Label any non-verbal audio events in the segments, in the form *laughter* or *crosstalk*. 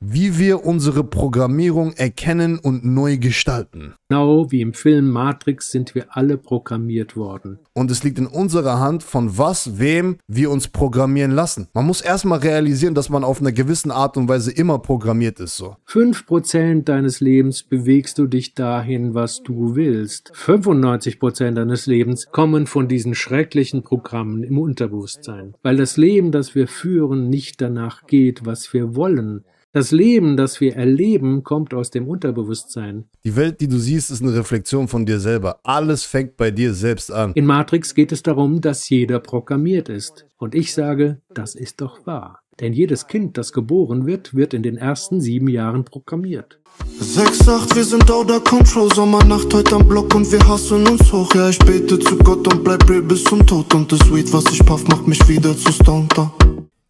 wie wir unsere Programmierung erkennen und neu gestalten. Genau wie im Film Matrix sind wir alle programmiert worden. Und es liegt in unserer Hand, von was, wem wir uns programmieren lassen. Man muss erstmal realisieren, dass man auf einer gewissen Art und Weise immer programmiert ist. So. 5% deines Lebens bewegst du dich dahin, was du willst. 95% deines Lebens kommen von diesen schrecklichen Programmen im Unterbewusstsein. Weil das Leben, das wir führen, nicht danach geht, was wir wollen das Leben, das wir erleben, kommt aus dem Unterbewusstsein. Die Welt, die du siehst, ist eine Reflexion von dir selber. Alles fängt bei dir selbst an. In Matrix geht es darum, dass jeder programmiert ist. Und ich sage, das ist doch wahr. Denn jedes Kind, das geboren wird, wird in den ersten sieben Jahren programmiert. 6, 8, wir sind out control Sommernacht heute am Block und wir hassen uns hoch Ja, ich bete zu Gott und bleib real bis zum Tod Und das Weed, was ich puff, macht mich wieder zu Stonter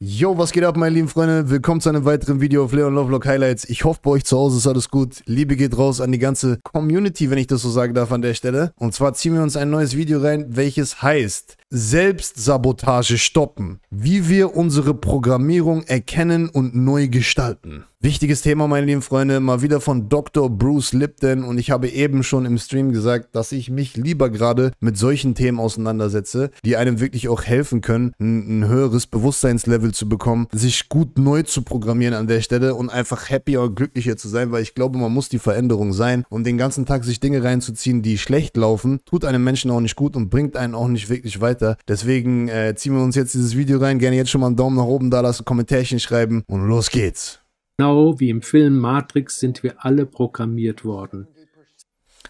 Yo, was geht ab, meine lieben Freunde? Willkommen zu einem weiteren Video auf Leon Lovelock Highlights. Ich hoffe, bei euch zu Hause ist alles gut. Liebe geht raus an die ganze Community, wenn ich das so sagen darf an der Stelle. Und zwar ziehen wir uns ein neues Video rein, welches heißt Selbstsabotage stoppen. Wie wir unsere Programmierung erkennen und neu gestalten. Wichtiges Thema, meine lieben Freunde, mal wieder von Dr. Bruce Lipton und ich habe eben schon im Stream gesagt, dass ich mich lieber gerade mit solchen Themen auseinandersetze, die einem wirklich auch helfen können, ein, ein, höheres Bewusstseinslevel zu bekommen, sich gut neu zu programmieren an der Stelle und einfach happier und glücklicher zu sein, weil ich glaube, man muss die Veränderung sein und den ganzen Tag sich Dinge reinzuziehen, die schlecht laufen, tut einem Menschen auch nicht gut und bringt einen auch nicht wirklich weiter. Deswegen äh, ziehen wir uns jetzt dieses Video rein, gerne jetzt schon mal einen Daumen nach oben da lassen, Kommentärchen schreiben und los geht's. Genau wie im Film Matrix sind wir alle programmiert worden.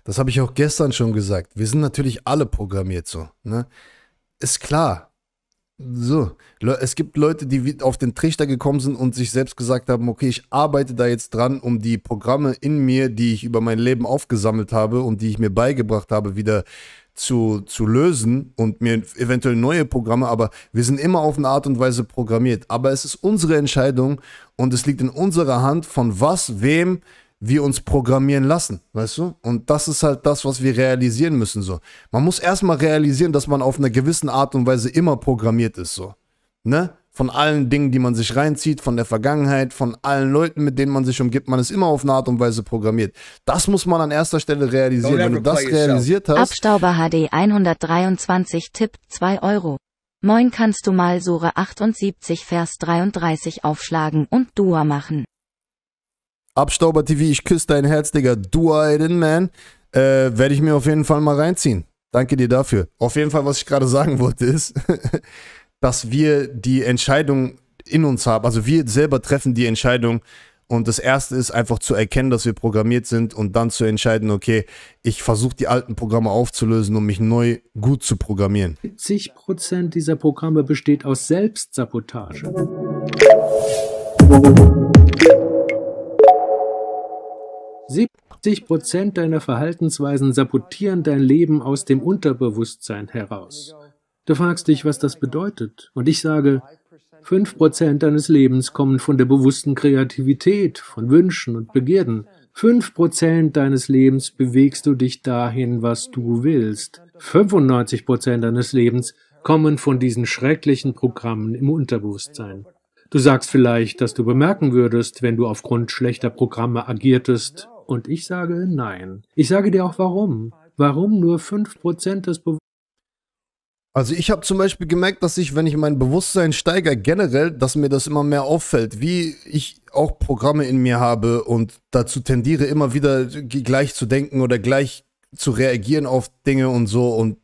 Das habe ich auch gestern schon gesagt. Wir sind natürlich alle programmiert so. Ne? Ist klar. So, es gibt Leute, die auf den Trichter gekommen sind und sich selbst gesagt haben, okay, ich arbeite da jetzt dran, um die Programme in mir, die ich über mein Leben aufgesammelt habe und die ich mir beigebracht habe, wieder zu, zu lösen und mir eventuell neue Programme, aber wir sind immer auf eine Art und Weise programmiert. Aber es ist unsere Entscheidung und es liegt in unserer Hand, von was, wem wir uns programmieren lassen, weißt du? Und das ist halt das, was wir realisieren müssen so. Man muss erstmal realisieren, dass man auf einer gewissen Art und Weise immer programmiert ist so. Ne? von allen Dingen, die man sich reinzieht, von der Vergangenheit, von allen Leuten, mit denen man sich umgibt. Man ist immer auf eine Art und Weise programmiert. Das muss man an erster Stelle realisieren. Wenn du das realisiert hast. Abstauber HD 123 Tipp 2 Euro. Moin kannst du mal Sure 78 Vers 33 aufschlagen und Dua machen. Abstauber TV, ich küsse dein Herz, Digga. Dua Eden, man. Äh, Werde ich mir auf jeden Fall mal reinziehen. Danke dir dafür. Auf jeden Fall, was ich gerade sagen wollte, ist. *laughs* dass wir die Entscheidung in uns haben. Also wir selber treffen die Entscheidung. Und das Erste ist einfach zu erkennen, dass wir programmiert sind und dann zu entscheiden, okay, ich versuche die alten Programme aufzulösen, um mich neu gut zu programmieren. 70 Prozent dieser Programme besteht aus Selbstsabotage. Sieb 70 deiner Verhaltensweisen sabotieren dein Leben aus dem Unterbewusstsein heraus. Du fragst dich, was das bedeutet. Und ich sage, 5% deines Lebens kommen von der bewussten Kreativität, von Wünschen und Begierden. 5% deines Lebens bewegst du dich dahin, was du willst. 95 deines Lebens kommen von diesen schrecklichen Programmen im Unterbewusstsein. Du sagst vielleicht, dass du bemerken würdest, wenn du aufgrund schlechter Programme agiertest. Und ich sage nein. Ich sage dir auch warum. Warum nur 5% des Bewusstseins? Also ich habe zum Beispiel gemerkt, dass ich, wenn ich mein Bewusstsein steigere, generell, dass mir das immer mehr auffällt, wie ich auch Programme in mir habe und dazu tendiere, immer wieder gleich zu denken oder gleich zu reagieren auf Dinge und so. Und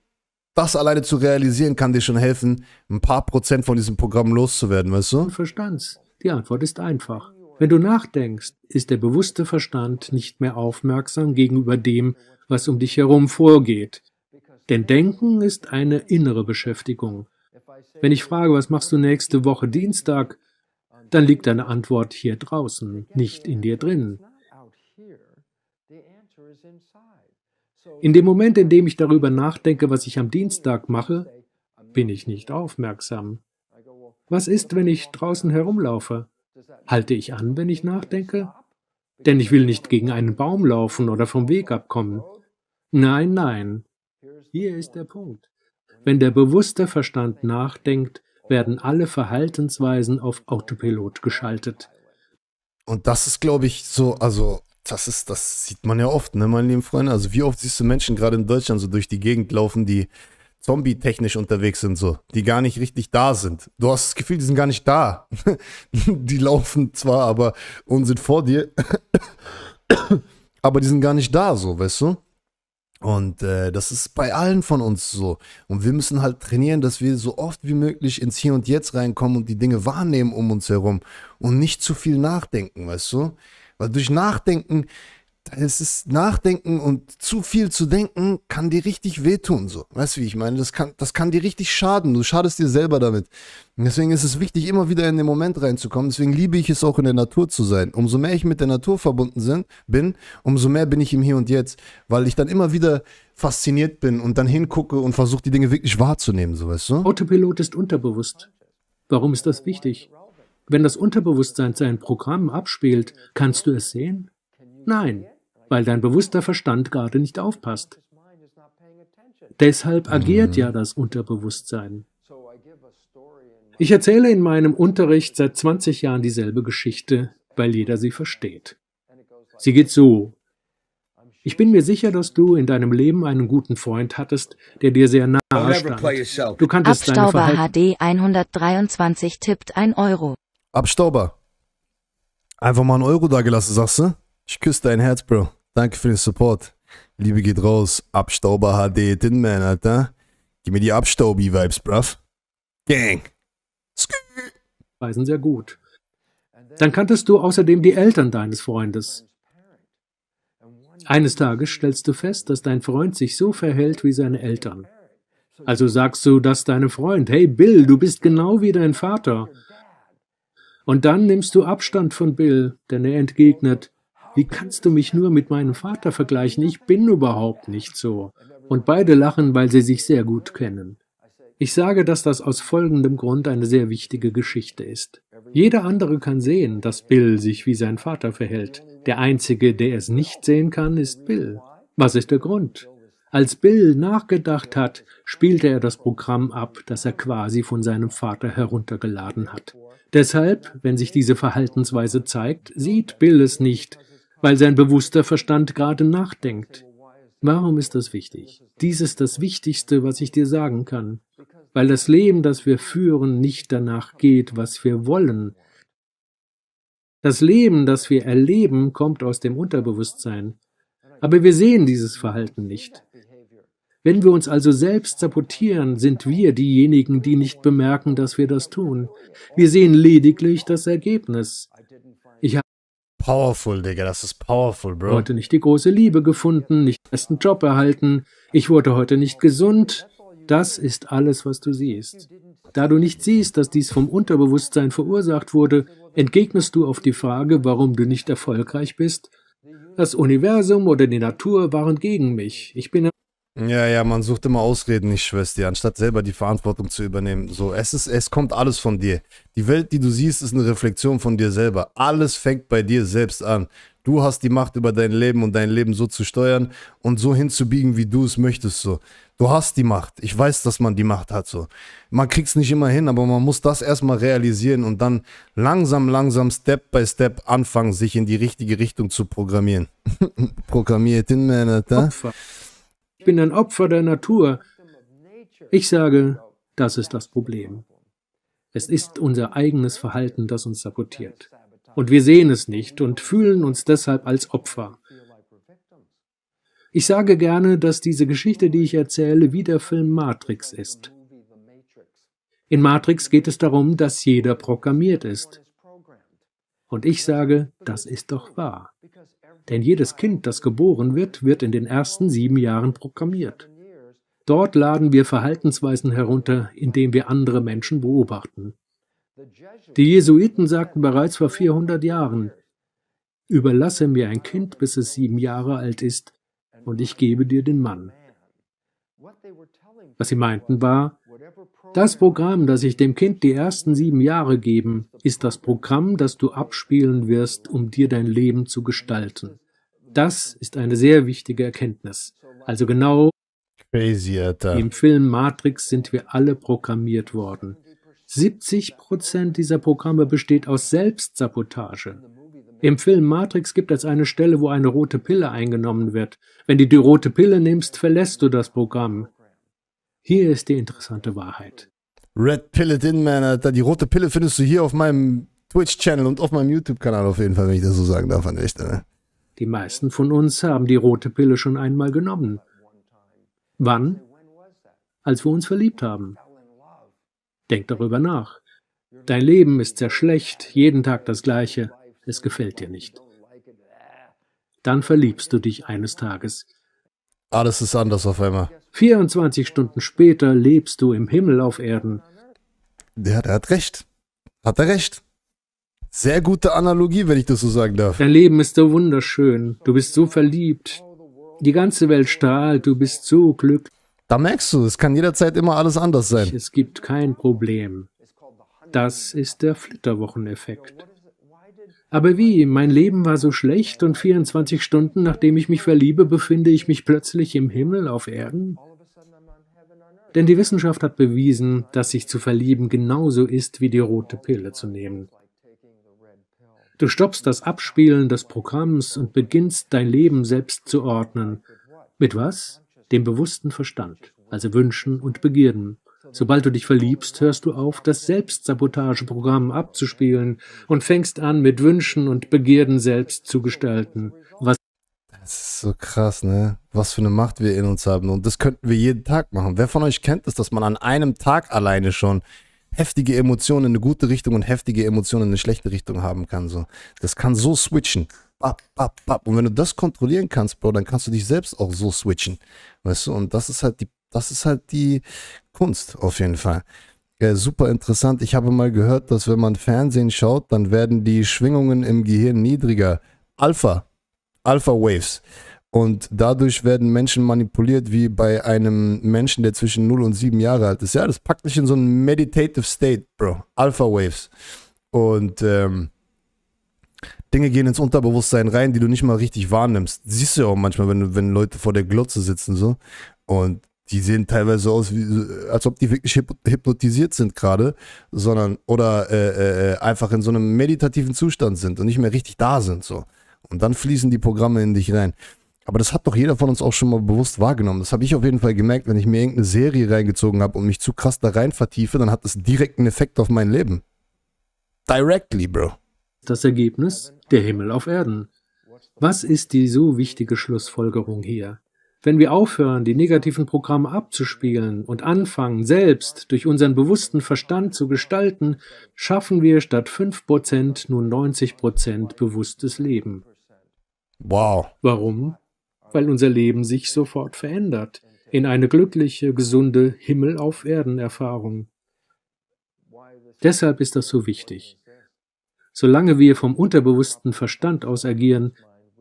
das alleine zu realisieren, kann dir schon helfen, ein paar Prozent von diesem Programm loszuwerden, weißt du? Verstands. Die Antwort ist einfach. Wenn du nachdenkst, ist der bewusste Verstand nicht mehr aufmerksam gegenüber dem, was um dich herum vorgeht. Denn Denken ist eine innere Beschäftigung. Wenn ich frage, was machst du nächste Woche Dienstag, dann liegt deine Antwort hier draußen, nicht in dir drin. In dem Moment, in dem ich darüber nachdenke, was ich am Dienstag mache, bin ich nicht aufmerksam. Was ist, wenn ich draußen herumlaufe? Halte ich an, wenn ich nachdenke? Denn ich will nicht gegen einen Baum laufen oder vom Weg abkommen. Nein, nein, hier ist der Punkt. Wenn der bewusste Verstand nachdenkt, werden alle Verhaltensweisen auf Autopilot geschaltet. Und das ist, glaube ich, so, also das ist, das sieht man ja oft, ne, meine lieben Freunde. Also wie oft siehst du Menschen gerade in Deutschland so durch die Gegend laufen, die zombie-technisch unterwegs sind, so, die gar nicht richtig da sind. Du hast das Gefühl, die sind gar nicht da. *laughs* die laufen zwar aber und sind vor dir, *coughs* aber die sind gar nicht da, so, weißt du? Und äh, das ist bei allen von uns so. Und wir müssen halt trainieren, dass wir so oft wie möglich ins Hier und Jetzt reinkommen und die Dinge wahrnehmen um uns herum und nicht zu viel nachdenken, weißt du? Weil durch Nachdenken es ist Nachdenken und zu viel zu denken kann dir richtig wehtun. So. Weißt du, wie ich meine? Das kann, das kann dir richtig schaden. Du schadest dir selber damit. Und deswegen ist es wichtig, immer wieder in den Moment reinzukommen. Deswegen liebe ich es auch in der Natur zu sein. Umso mehr ich mit der Natur verbunden sind, bin, umso mehr bin ich im Hier und Jetzt, weil ich dann immer wieder fasziniert bin und dann hingucke und versuche, die Dinge wirklich wahrzunehmen. So, weißt du? Autopilot ist unterbewusst. Warum ist das wichtig? Wenn das Unterbewusstsein sein Programm abspielt, kannst du es sehen? Nein, weil dein bewusster Verstand gerade nicht aufpasst. Deshalb agiert mhm. ja das Unterbewusstsein. Ich erzähle in meinem Unterricht seit 20 Jahren dieselbe Geschichte, weil jeder sie versteht. Sie geht so. Ich bin mir sicher, dass du in deinem Leben einen guten Freund hattest, der dir sehr nahe stand. Du kanntest Abstauber HD 123 tippt ein Euro. Abstauber. Einfach mal einen Euro da gelassen, sagst du? Ich küsse dein Herz, Bro. Danke für den Support. Liebe geht raus. Abstauber HD Tin Man, Alter. Gib mir die Abstaubi-Vibes, bruv. Gang. Weisen sehr gut. Dann kanntest du außerdem die Eltern deines Freundes. Eines Tages stellst du fest, dass dein Freund sich so verhält wie seine Eltern. Also sagst du das deinem Freund, hey Bill, du bist genau wie dein Vater. Und dann nimmst du Abstand von Bill, denn er entgegnet, wie kannst du mich nur mit meinem Vater vergleichen? Ich bin überhaupt nicht so. Und beide lachen, weil sie sich sehr gut kennen. Ich sage, dass das aus folgendem Grund eine sehr wichtige Geschichte ist. Jeder andere kann sehen, dass Bill sich wie sein Vater verhält. Der Einzige, der es nicht sehen kann, ist Bill. Was ist der Grund? Als Bill nachgedacht hat, spielte er das Programm ab, das er quasi von seinem Vater heruntergeladen hat. Deshalb, wenn sich diese Verhaltensweise zeigt, sieht Bill es nicht, weil sein bewusster Verstand gerade nachdenkt. Warum ist das wichtig? Dies ist das Wichtigste, was ich dir sagen kann, weil das Leben, das wir führen, nicht danach geht, was wir wollen. Das Leben, das wir erleben, kommt aus dem Unterbewusstsein, aber wir sehen dieses Verhalten nicht. Wenn wir uns also selbst sabotieren, sind wir diejenigen, die nicht bemerken, dass wir das tun. Wir sehen lediglich das Ergebnis. Ich Powerful, Digga, das ist powerful, Bro. Heute nicht die große Liebe gefunden, nicht den besten Job erhalten, ich wurde heute nicht gesund. Das ist alles, was du siehst. Da du nicht siehst, dass dies vom Unterbewusstsein verursacht wurde, entgegnest du auf die Frage, warum du nicht erfolgreich bist. Das Universum oder die Natur waren gegen mich. Ich bin ja, ja, man sucht immer Ausreden, nicht Schwester, anstatt selber die Verantwortung zu übernehmen. So, es ist, es kommt alles von dir. Die Welt, die du siehst, ist eine Reflexion von dir selber. Alles fängt bei dir selbst an. Du hast die Macht über dein Leben und dein Leben so zu steuern und so hinzubiegen, wie du es möchtest. So, du hast die Macht. Ich weiß, dass man die Macht hat. So, man kriegt's nicht immer hin, aber man muss das erstmal realisieren und dann langsam, langsam, Step by Step anfangen, sich in die richtige Richtung zu programmieren. *laughs* Programmiert in Männer, da. Opfer bin ein Opfer der Natur. Ich sage, das ist das Problem. Es ist unser eigenes Verhalten, das uns sabotiert. Und wir sehen es nicht und fühlen uns deshalb als Opfer. Ich sage gerne, dass diese Geschichte, die ich erzähle, wie der Film Matrix ist. In Matrix geht es darum, dass jeder programmiert ist. Und ich sage, das ist doch wahr. Denn jedes Kind, das geboren wird, wird in den ersten sieben Jahren programmiert. Dort laden wir Verhaltensweisen herunter, indem wir andere Menschen beobachten. Die Jesuiten sagten bereits vor 400 Jahren, überlasse mir ein Kind, bis es sieben Jahre alt ist, und ich gebe dir den Mann. Was sie meinten war, das Programm, das ich dem Kind die ersten sieben Jahre geben, ist das Programm, das du abspielen wirst, um dir dein Leben zu gestalten. Das ist eine sehr wichtige Erkenntnis. Also genau Crazy, im Film Matrix sind wir alle programmiert worden. 70 Prozent dieser Programme besteht aus Selbstsabotage. Im Film Matrix gibt es eine Stelle, wo eine rote Pille eingenommen wird. Wenn du die rote Pille nimmst, verlässt du das Programm. Hier ist die interessante Wahrheit. Red Pille Din Man, Alter. Die rote Pille findest du hier auf meinem Twitch-Channel und auf meinem YouTube-Kanal auf jeden Fall, wenn ich das so sagen darf an der Stelle. Die meisten von uns haben die rote Pille schon einmal genommen. Wann? Als wir uns verliebt haben. Denk darüber nach. Dein Leben ist sehr schlecht, jeden Tag das gleiche, es gefällt dir nicht. Dann verliebst du dich eines Tages. Alles ist anders auf einmal. 24 Stunden später lebst du im Himmel auf Erden. Ja, der hat recht. Hat er recht. Sehr gute Analogie, wenn ich das so sagen darf. Dein Leben ist so wunderschön. Du bist so verliebt. Die ganze Welt strahlt. Du bist so glücklich. Da merkst du, es kann jederzeit immer alles anders sein. Es gibt kein Problem. Das ist der Flitterwocheneffekt. Aber wie? Mein Leben war so schlecht und 24 Stunden nachdem ich mich verliebe, befinde ich mich plötzlich im Himmel auf Erden? Denn die Wissenschaft hat bewiesen, dass sich zu verlieben genauso ist wie die rote Pille zu nehmen. Du stoppst das Abspielen des Programms und beginnst dein Leben selbst zu ordnen. Mit was? Dem bewussten Verstand, also Wünschen und Begierden. Sobald du dich verliebst, hörst du auf, das Selbstsabotageprogramm abzuspielen und fängst an, mit Wünschen und Begierden selbst zu gestalten. Was das ist so krass, ne? Was für eine Macht wir in uns haben. Und das könnten wir jeden Tag machen. Wer von euch kennt es, dass man an einem Tag alleine schon heftige Emotionen in eine gute Richtung und heftige Emotionen in eine schlechte Richtung haben kann? So. Das kann so switchen. Bap, bap, bap. Und wenn du das kontrollieren kannst, Bro, dann kannst du dich selbst auch so switchen. Weißt du? Und das ist halt die das ist halt die Kunst auf jeden Fall. Ja, äh, super interessant. Ich habe mal gehört, dass wenn man Fernsehen schaut, dann werden die Schwingungen im Gehirn niedriger. Alpha. Alpha Waves. Und dadurch werden Menschen manipuliert wie bei einem Menschen, der zwischen 0 und 7 Jahre alt ist. Ja, das packt dich in so einen meditative state, Bro. Alpha Waves. Und ähm, Dinge gehen ins Unterbewusstsein rein, die du nicht mal richtig wahrnimmst. Siehst du ja auch manchmal, wenn, wenn Leute vor der Glotze sitzen so. Und die sehen teilweise aus, wie, als ob die wirklich hypnotisiert sind gerade, sondern oder äh, äh, äh, einfach in so einem meditativen Zustand sind und nicht mehr richtig da sind so. Und dann fließen die Programme in dich rein. Aber das hat doch jeder von uns auch schon mal bewusst wahrgenommen. Das habe ich auf jeden Fall gemerkt, wenn ich mir irgendeine Serie reingezogen habe und mich zu krass da rein vertiefe, dann hat das direkt einen Effekt auf mein Leben. Directly, Bro. Das Ergebnis? Der Himmel auf Erden. Was ist die so wichtige Schlussfolgerung hier? Wenn wir aufhören, die negativen Programme abzuspielen und anfangen, selbst durch unseren bewussten Verstand zu gestalten, schaffen wir statt 5% nur 90% bewusstes Leben. Wow. Warum? Weil unser Leben sich sofort verändert in eine glückliche, gesunde Himmel auf Erden Erfahrung. Deshalb ist das so wichtig. Solange wir vom unterbewussten Verstand aus agieren,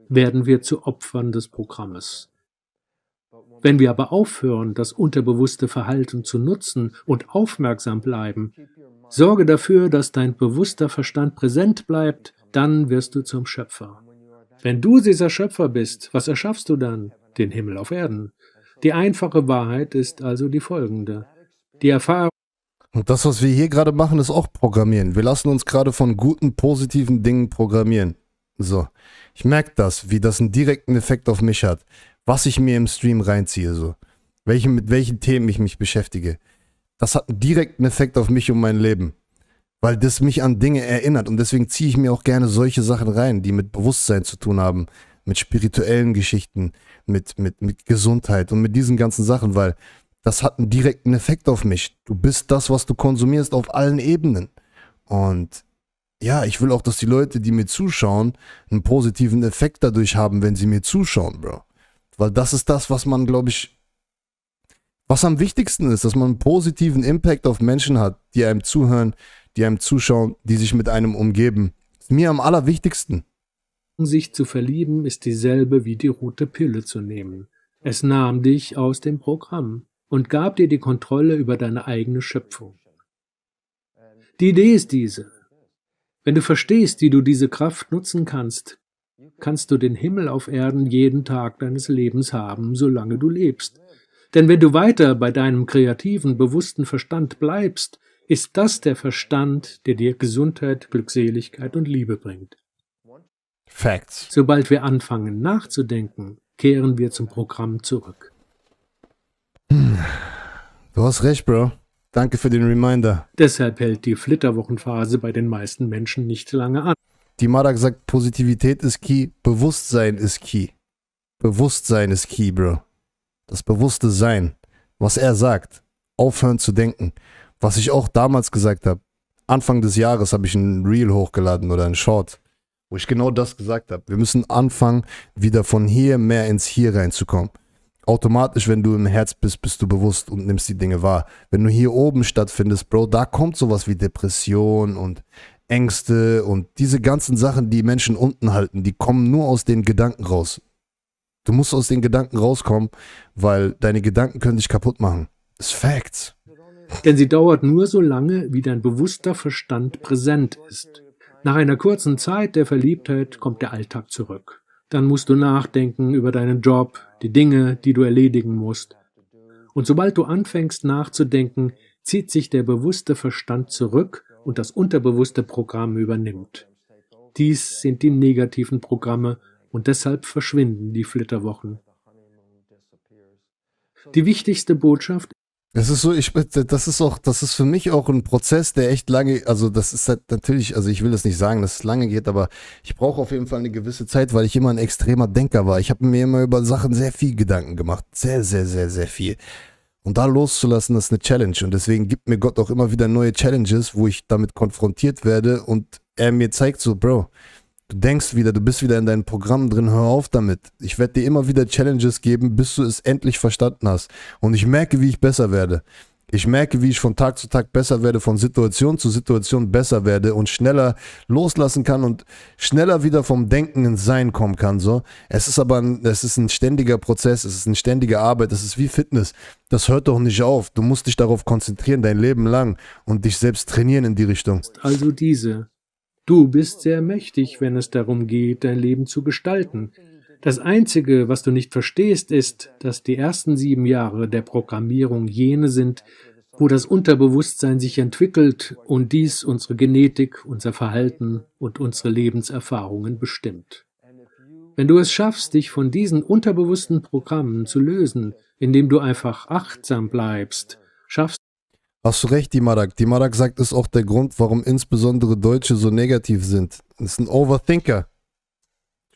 werden wir zu Opfern des Programmes. Wenn wir aber aufhören, das unterbewusste Verhalten zu nutzen und aufmerksam bleiben, sorge dafür, dass dein bewusster Verstand präsent bleibt, dann wirst du zum Schöpfer. Wenn du dieser Schöpfer bist, was erschaffst du dann? Den Himmel auf Erden. Die einfache Wahrheit ist also die folgende. Die Erfahrung und das, was wir hier gerade machen, ist auch programmieren. Wir lassen uns gerade von guten, positiven Dingen programmieren. So, ich merke das, wie das einen direkten Effekt auf mich hat was ich mir im Stream reinziehe, so. Welche, mit welchen Themen ich mich beschäftige. Das hat einen direkten Effekt auf mich und mein Leben. Weil das mich an Dinge erinnert. Und deswegen ziehe ich mir auch gerne solche Sachen rein, die mit Bewusstsein zu tun haben, mit spirituellen Geschichten, mit, mit, mit Gesundheit und mit diesen ganzen Sachen, weil das hat einen direkten Effekt auf mich. Du bist das, was du konsumierst auf allen Ebenen. Und ja, ich will auch, dass die Leute, die mir zuschauen, einen positiven Effekt dadurch haben, wenn sie mir zuschauen, Bro. Weil das ist das, was man, glaube ich, was am wichtigsten ist, dass man einen positiven Impact auf Menschen hat, die einem zuhören, die einem zuschauen, die sich mit einem umgeben. ist mir am allerwichtigsten. Sich zu verlieben ist dieselbe wie die rote Pille zu nehmen. Es nahm dich aus dem Programm und gab dir die Kontrolle über deine eigene Schöpfung. Die Idee ist diese. Wenn du verstehst, wie du diese Kraft nutzen kannst, kannst du den Himmel auf Erden jeden Tag deines Lebens haben, solange du lebst. Denn wenn du weiter bei deinem kreativen, bewussten Verstand bleibst, ist das der Verstand, der dir Gesundheit, Glückseligkeit und Liebe bringt. Facts. Sobald wir anfangen nachzudenken, kehren wir zum Programm zurück. Du hast recht, Bro. Danke für den Reminder. Deshalb hält die Flitterwochenphase bei den meisten Menschen nicht lange an. Die Marak gesagt, Positivität ist key, Bewusstsein ist key. Bewusstsein ist key, Bro. Das bewusste Sein, was er sagt, aufhören zu denken. Was ich auch damals gesagt habe, Anfang des Jahres habe ich ein Reel hochgeladen oder ein Short, wo ich genau das gesagt habe. Wir müssen anfangen, wieder von hier mehr ins Hier reinzukommen. Automatisch, wenn du im Herz bist, bist du bewusst und nimmst die Dinge wahr. Wenn du hier oben stattfindest, Bro, da kommt sowas wie Depression und Ängste und diese ganzen Sachen, die Menschen unten halten, die kommen nur aus den Gedanken raus. Du musst aus den Gedanken rauskommen, weil deine Gedanken können dich kaputt machen. Das ist Facts. Denn sie dauert nur so lange, wie dein bewusster Verstand präsent ist. Nach einer kurzen Zeit der Verliebtheit kommt der Alltag zurück. Dann musst du nachdenken über deinen Job, die Dinge, die du erledigen musst. Und sobald du anfängst nachzudenken, zieht sich der bewusste Verstand zurück und das unterbewusste Programm übernimmt. Dies sind die negativen Programme und deshalb verschwinden die Flitterwochen. Die wichtigste Botschaft das ist so, ich das ist auch, das ist für mich auch ein Prozess, der echt lange, also das ist halt natürlich, also ich will das nicht sagen, dass es lange geht, aber ich brauche auf jeden Fall eine gewisse Zeit, weil ich immer ein extremer Denker war. Ich habe mir immer über Sachen sehr viel Gedanken gemacht, sehr, sehr, sehr, sehr viel. Und da loszulassen, das ist eine Challenge. Und deswegen gibt mir Gott auch immer wieder neue Challenges, wo ich damit konfrontiert werde und er mir zeigt so, Bro, du denkst wieder, du bist wieder in deinem Programm drin, hör auf damit. Ich werde dir immer wieder Challenges geben, bis du es endlich verstanden hast. Und ich merke, wie ich besser werde. Ich merke, wie ich von Tag zu Tag besser werde, von Situation zu Situation besser werde und schneller loslassen kann und schneller wieder vom Denken ins Sein kommen kann. So. Es ist aber ein, es ist ein ständiger Prozess, es ist eine ständige Arbeit, es ist wie Fitness. Das hört doch nicht auf. Du musst dich darauf konzentrieren, dein Leben lang und dich selbst trainieren in die Richtung. Also diese. Du bist sehr mächtig, wenn es darum geht, dein Leben zu gestalten. Das Einzige, was du nicht verstehst, ist, dass die ersten sieben Jahre der Programmierung jene sind, wo das Unterbewusstsein sich entwickelt und dies unsere Genetik, unser Verhalten und unsere Lebenserfahrungen bestimmt. Wenn du es schaffst, dich von diesen unterbewussten Programmen zu lösen, indem du einfach achtsam bleibst, schaffst Hast du recht, Dimarak. Dimarak sagt, ist auch der Grund, warum insbesondere Deutsche so negativ sind. Das ist ein Overthinker.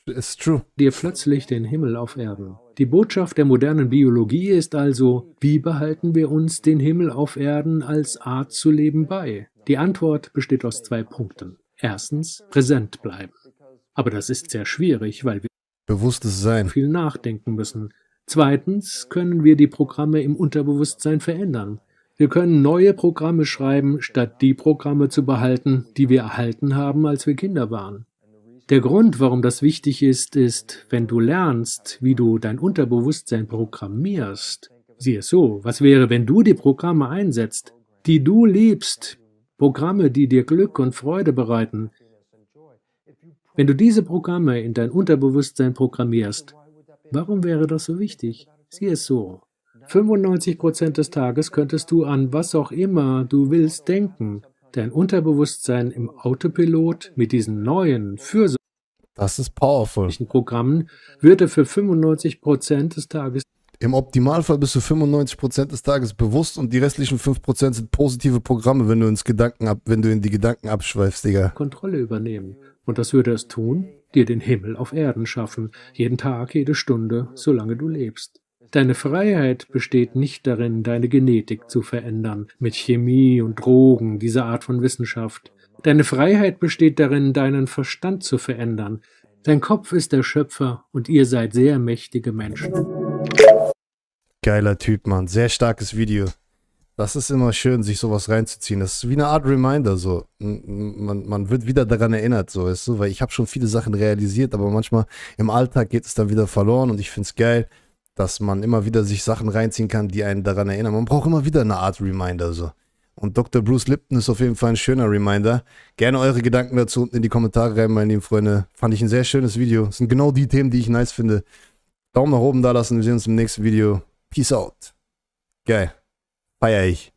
It's true. Dir plötzlich den Himmel auf Erden. Die Botschaft der modernen Biologie ist also, wie behalten wir uns den Himmel auf Erden als Art zu leben bei? Die Antwort besteht aus zwei Punkten. Erstens, präsent bleiben. Aber das ist sehr schwierig, weil wir bewusstes Sein viel nachdenken müssen. Zweitens können wir die Programme im Unterbewusstsein verändern. Wir können neue Programme schreiben, statt die Programme zu behalten, die wir erhalten haben, als wir Kinder waren. Der Grund, warum das wichtig ist, ist, wenn du lernst, wie du dein Unterbewusstsein programmierst. Sieh es so, was wäre, wenn du die Programme einsetzt, die du liebst, Programme, die dir Glück und Freude bereiten. Wenn du diese Programme in dein Unterbewusstsein programmierst, warum wäre das so wichtig? Sieh es so. 95% des Tages könntest du an was auch immer du willst denken dein Unterbewusstsein im Autopilot mit diesen neuen Fürsorge das ist powerful. Programmen würde für 95 des Tages im Optimalfall bist du 95 des Tages bewusst und die restlichen 5 sind positive Programme, wenn du ins Gedanken ab, wenn du in die Gedanken abschweifst, Digga. Kontrolle übernehmen. Und das würde es tun, dir den Himmel auf Erden schaffen. Jeden Tag, jede Stunde, solange du lebst. Deine Freiheit besteht nicht darin, deine Genetik zu verändern, mit Chemie und Drogen, dieser Art von Wissenschaft. Deine Freiheit besteht darin, deinen Verstand zu verändern. Dein Kopf ist der Schöpfer und ihr seid sehr mächtige Menschen. Geiler Typ, Mann. Sehr starkes Video. Das ist immer schön, sich sowas reinzuziehen. Das ist wie eine Art Reminder, so. Man, man wird wieder daran erinnert, so, weißt du? Weil ich habe schon viele Sachen realisiert, aber manchmal im Alltag geht es dann wieder verloren und ich finde es geil, dass man immer wieder sich Sachen reinziehen kann, die einen daran erinnern. Man braucht immer wieder eine Art Reminder. So. Und Dr. Bruce Lipton ist auf jeden Fall ein schöner Reminder. Gerne eure Gedanken dazu unten in die Kommentare rein, meine lieben Freunde. Fand ich ein sehr schönes Video. Das sind genau die Themen, die ich nice finde. Daumen nach oben da lassen. Wir sehen uns im nächsten Video. Peace out. Geil. Feier ich.